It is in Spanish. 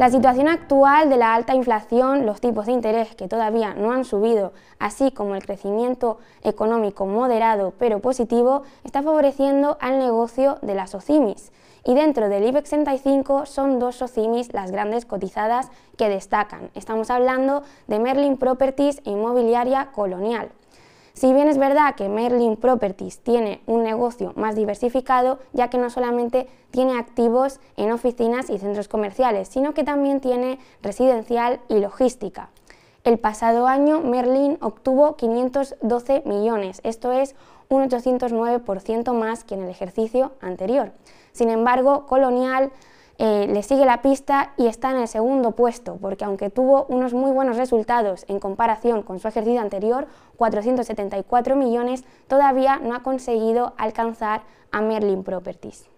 La situación actual de la alta inflación, los tipos de interés que todavía no han subido, así como el crecimiento económico moderado pero positivo, está favoreciendo al negocio de las OCIMIS. Y dentro del IBEX 65 son dos OCIMIS las grandes cotizadas que destacan. Estamos hablando de Merlin Properties e Inmobiliaria Colonial. Si bien es verdad que Merlin Properties tiene un negocio más diversificado, ya que no solamente tiene activos en oficinas y centros comerciales, sino que también tiene residencial y logística. El pasado año Merlin obtuvo 512 millones, esto es un 809% más que en el ejercicio anterior. Sin embargo, Colonial eh, le sigue la pista y está en el segundo puesto, porque aunque tuvo unos muy buenos resultados en comparación con su ejercicio anterior, 474 millones, todavía no ha conseguido alcanzar a Merlin Properties.